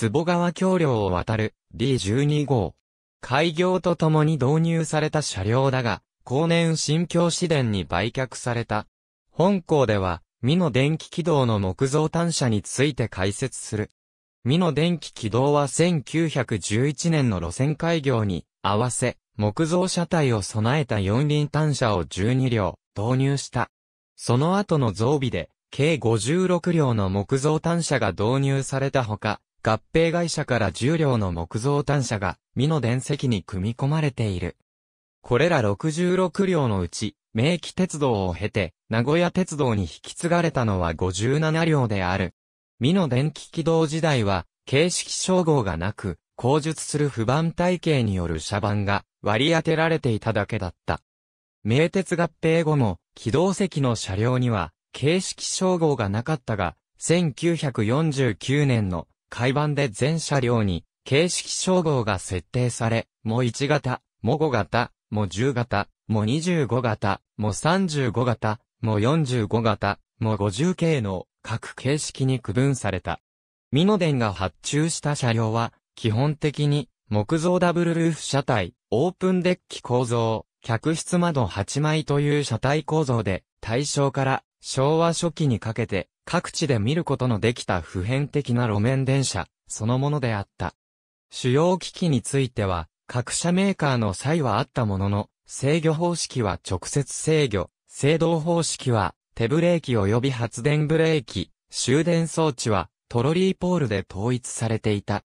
坪川橋梁を渡る D12 号。開業とともに導入された車両だが、後年新京市電に売却された。本校では、美濃電気軌道の木造単車について解説する。美濃電気軌道は1911年の路線開業に合わせ、木造車体を備えた四輪単車を12両導入した。その後の増備で、計56両の木造単車が導入されたほか、合併会社から重量の木造単車が、美濃電石に組み込まれている。これら66両のうち、明記鉄道を経て、名古屋鉄道に引き継がれたのは57両である。美濃電気軌道時代は、形式称号がなく、後述する不番体系による車番が割り当てられていただけだった。名鉄合併後も、軌動席の車両には、形式称号がなかったが、1949年の海版で全車両に形式称号が設定され、も1型、も5型、も10型、も25型、も35型、も45型、も50系の各形式に区分された。ミノデンが発注した車両は、基本的に木造ダブルルーフ車体、オープンデッキ構造、客室窓8枚という車体構造で、大正から昭和初期にかけて各地で見ることのできた普遍的な路面電車、そのものであった。主要機器については、各社メーカーの際はあったものの、制御方式は直接制御、制動方式は手ブレーキ及び発電ブレーキ、終電装置はトロリーポールで統一されていた。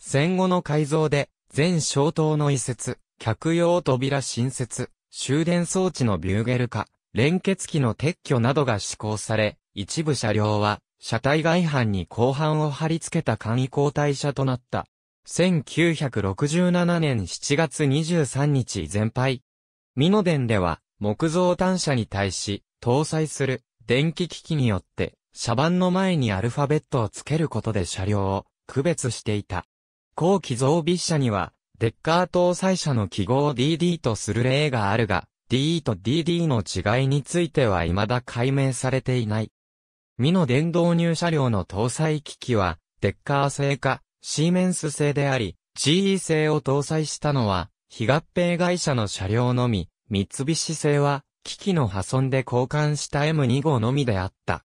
戦後の改造で、全消灯の移設、客用扉新設、終電装置のビューゲル化、連結機の撤去などが施行され、一部車両は、車体外反に後半を貼り付けた簡易交代車となった。1967年7月23日全廃。ノデンでは、木造単車に対し、搭載する電気機器によって、車番の前にアルファベットを付けることで車両を区別していた。後期増備車には、デッカー搭載車の記号を DD とする例があるが、DE と DD の違いについては未だ解明されていない。ミノ電動入車両の搭載機器は、デッカー製か、シーメンス製であり、GE 製を搭載したのは、非合併会社の車両のみ、三菱製は、機器の破損で交換した M2 号のみであった。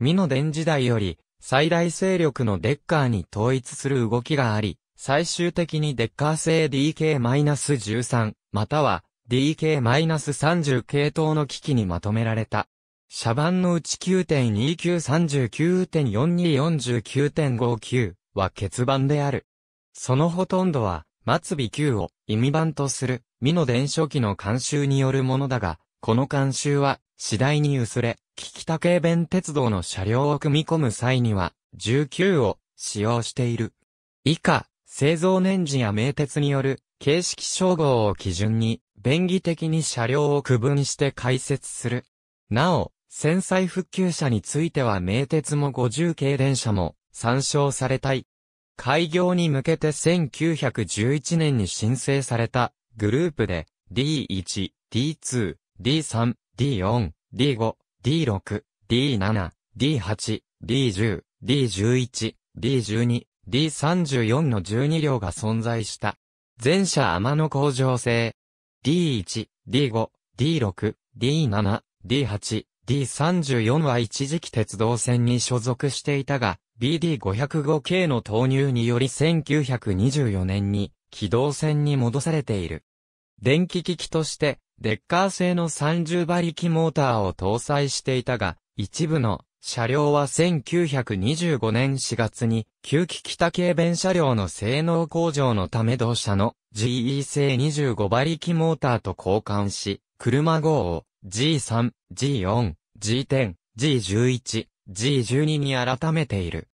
ミノ電時代より、最大勢力のデッカーに統一する動きがあり、最終的にデッカー製 DK-13、または DK-30 系統の機器にまとめられた。車版のうち9.2939.4249.59は欠番である。そのほとんどは、末尾9を意味番とする、美の伝書記の監修によるものだが、この監修は、次第に薄れ、聞田軽弁鉄道の車両を組み込む際には、19を使用している。以下、製造年次や名鉄による形式称号を基準に、便宜的に車両を区分して解説する。なお、戦災復旧車については名鉄も50系電車も参照されたい。開業に向けて1911年に申請されたグループで D1、D2、D3、D4、D5、D6、D7、D8、D10、D11、D12、D34 の12両が存在した。全車天の工場製。D1、D5、D6、D7、D8、D34 は一時期鉄道線に所属していたが、BD505 系の投入により1924年に機動線に戻されている。電気機器として、デッカー製の30馬力モーターを搭載していたが、一部の車両は1925年4月に、旧機北軽便車両の性能向上のため同社の GE 製25馬力モーターと交換し、車号を G3、G4、G10、G11、G12 に改めている。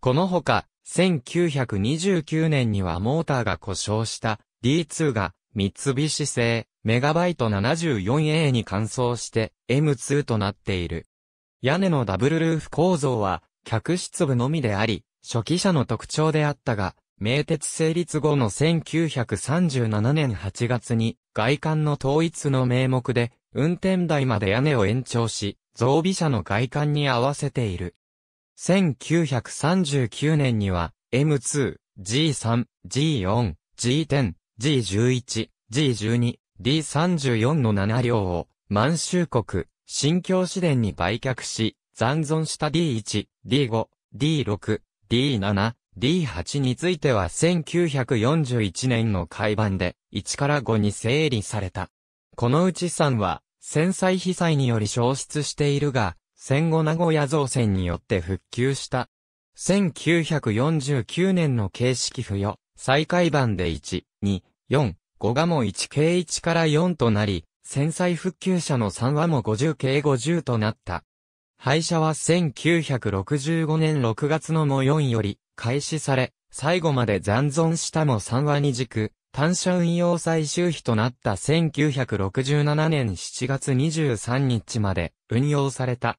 このほか、1929年にはモーターが故障した D2 が三菱製メガバイト 74A に換装して M2 となっている。屋根のダブルルーフ構造は客室部のみであり、初期車の特徴であったが、名鉄成立後の1937年8月に外観の統一の名目で運転台まで屋根を延長し、増備車の外観に合わせている。1939年には、M2、G3、G4、G10、G11、G12、D34 の7両を、満州国、新京市電に売却し、残存した D1、D5、D6、D7、D8 については1941年の改版で、1から5に整理された。このうち3は、戦災被災により消失しているが、戦後名古屋造船によって復旧した。1949年の形式付与、再開版で1、2、4、5がも1計1から4となり、戦災復旧者の3はも50計50となった。廃車は1965年6月のも4より開始され、最後まで残存したも3は2軸、単車運用最終日となった1967年7月23日まで運用された。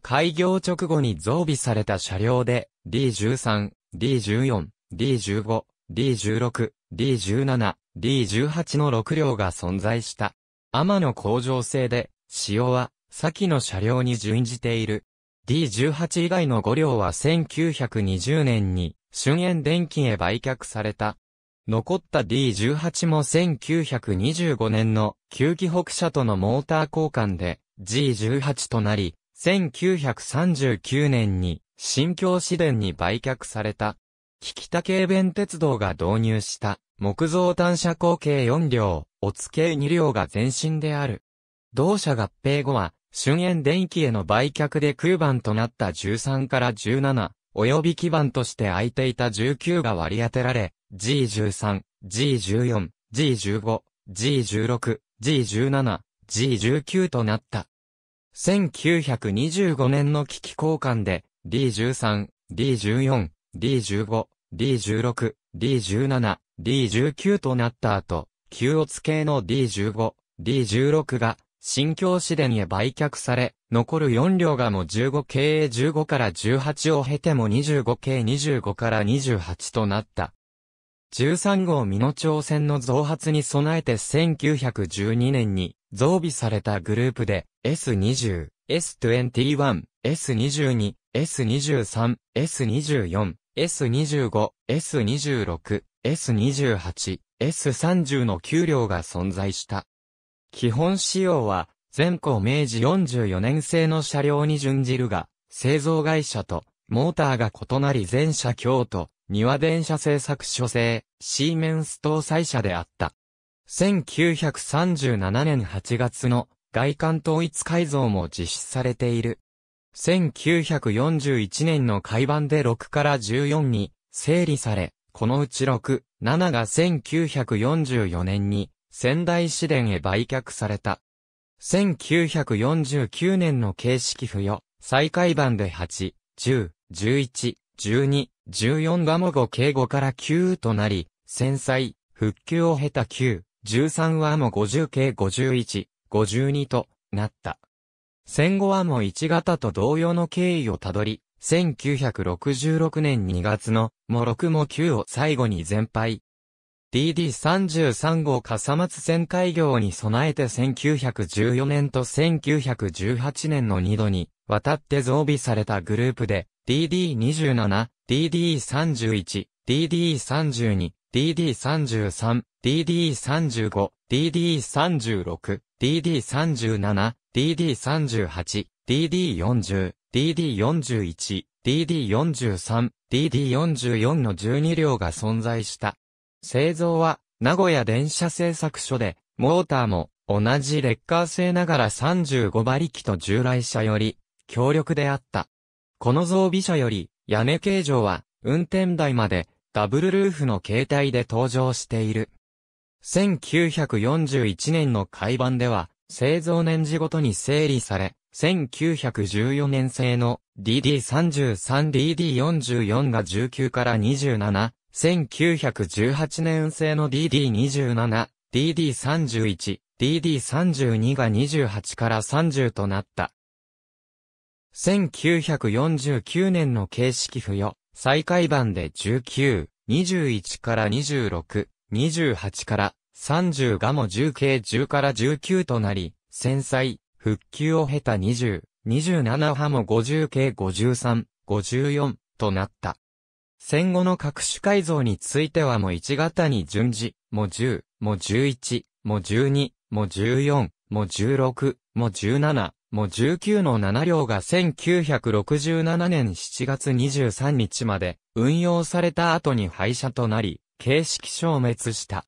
開業直後に増備された車両で D13、D14、D15、D16、D17、D18 の6両が存在した。天の工場制で、使用は、先の車両に準じている。D18 以外の5両は1920年に、春園電気へ売却された。残った D18 も1925年の旧機北車とのモーター交換で G18 となり、1939年に新京市電に売却された。引田タ軽便鉄道が導入した木造単車後継4両、お付け2両が前身である。同社合併後は、春園電気への売却で空番となった13から17、及び基盤として空いていた19が割り当てられ、G13、G14、G15、G16、G17、G19 となった。1925年の危機交換で、D13、D14、D15、D16、D17、D19 となった後、旧オツ系の D15、D16 が、新京市電へ売却され、残る4両がも15 k A15 から18を経ても25系25から28となった。13号美濃町線の増発に備えて1912年に増備されたグループで S20、S21、S22、S23、S24、S25、S26、S28、S30 の9両が存在した。基本仕様は前後明治44年製の車両に準じるが、製造会社と、モーターが異なり全車京都、庭電車製作所製、シーメンス搭載車であった。1937年8月の外観統一改造も実施されている。1941年の改版で6から14に整理され、このうち6、7が1944年に仙台市電へ売却された。1949年の形式付与、再開版で8、10、11、12、14がも5計語から9となり、戦災、復旧を経た9、13はも50計51、52となった。戦後はも1型と同様の経緯をたどり、1966年2月のも6も9を最後に全廃、DD33 号笠松線開業に備えて1914年と1918年の2度に渡って増備されたグループで DD27、DD31、DD32、DD33、DD35、DD36、DD37、DD38、DD40、DD41、DD43、DD44 の12両が存在した。製造は、名古屋電車製作所で、モーターも、同じレッカー製ながら35馬力と従来車より、強力であった。この造備車より、屋根形状は、運転台まで、ダブルルーフの形態で登場している。1941年の改版では、製造年次ごとに整理され、1914年製の DD33DD44 が19から27、1918年製の DD27、DD31、DD32 が28から30となった。1949年の形式付与、再開版で19、21から26、28から30がも10計10から19となり、戦災、復旧を経た20、27波も50計53、54となった。戦後の各種改造についてはも1型に順次、も10、も11、も12、も14、も16、も17、も19の7両が1967年7月23日まで運用された後に廃車となり、形式消滅した。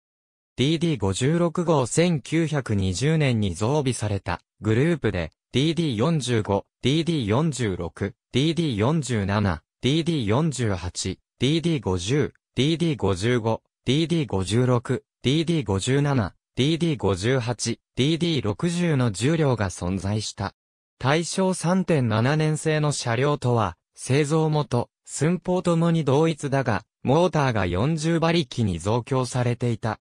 DD56 号1920年に増備されたグループで DD45、DD46、DD47、DD48、DD50、DD55、DD56、DD57、DD58、DD60 の重量が存在した。対象3.7年製の車両とは、製造元、寸法ともに同一だが、モーターが40馬力に増強されていた。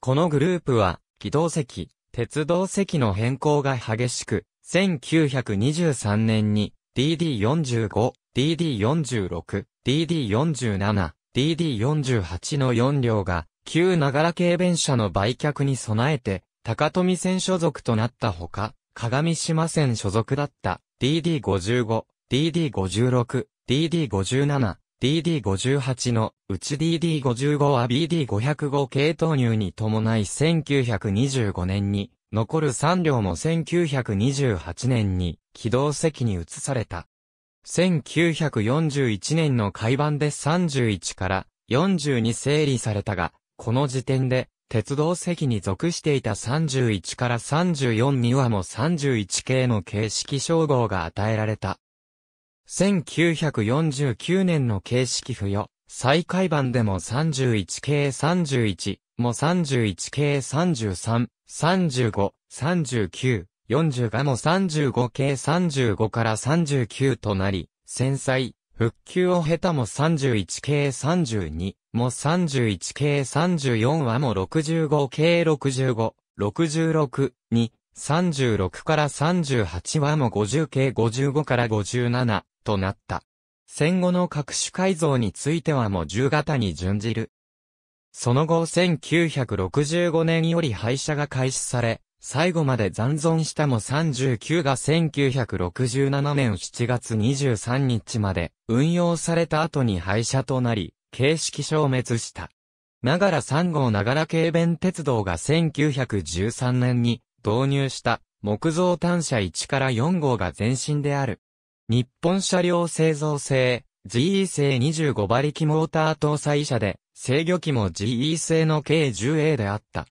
このグループは、機動席、鉄道席の変更が激しく、1923年に DD45、DD46、DD47、DD48 の4両が、旧長良系軽便車の売却に備えて、高富線所属となったほか、鏡島線所属だった DD55、DD56、DD57、DD58 のうち DD55 は BD505 系投入に伴い1925年に、残る3両も1928年に機動席に移された。1941年の改版で31から40に整理されたが、この時点で、鉄道席に属していた31から34にはも31系の形式称号が与えられた。1949年の形式付与、再改版でも31系31、も31系33、35、39、40がも35系35から39となり、戦災、復旧を経たも31系32、も31系34はも65系65、66、2、36から38はも50系55から57となった。戦後の各種改造についてはも10型に準じる。その後1965年より廃車が開始され、最後まで残存したも39が1967年7月23日まで運用された後に廃車となり、形式消滅した。ながら3号ながら軽便鉄道が1913年に導入した木造単車1から4号が前身である。日本車両製造製 GE 製25馬力モーター搭載車で制御機も GE 製の計 10A であった。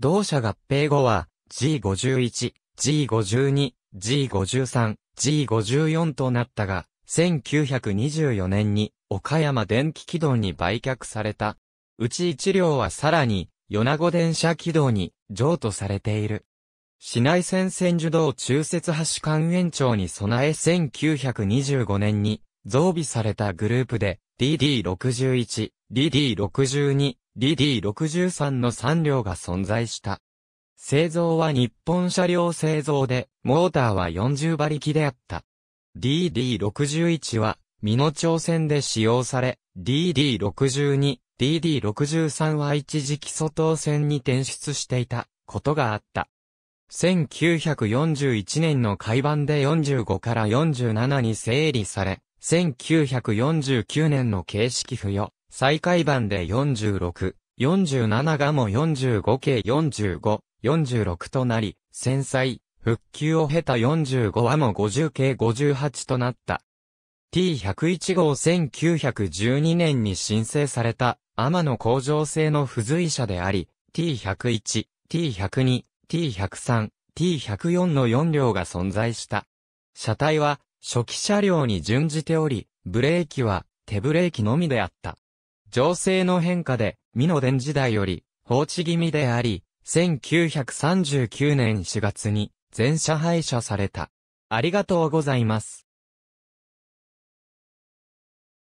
同社合併後は G51、G52、G53、G54 となったが、1924年に岡山電気軌道に売却された。うち1両はさらに、米子電車軌道に譲渡されている。市内線線受道中節橋間延長に備え1925年に増備されたグループで DD61、DD62、DD63 の3両が存在した。製造は日本車両製造で、モーターは40馬力であった。DD61 は、美濃町線で使用され、DD62、DD63 は一時期蘇東線に転出していたことがあった。1941年の改版で45から47に整理され、1949年の形式付与、再改版で46、47がも45系45、46となり、戦災、復旧を経た45話も50計58となった。T101 号1912年に申請された、天の工場製の付随車であり、T101、T102、T103、T104 の4両が存在した。車体は、初期車両に準じており、ブレーキは、手ブレーキのみであった。情勢の変化で、美の伝時代より、放置気味であり、1939年4月に全社廃車された。ありがとうございます。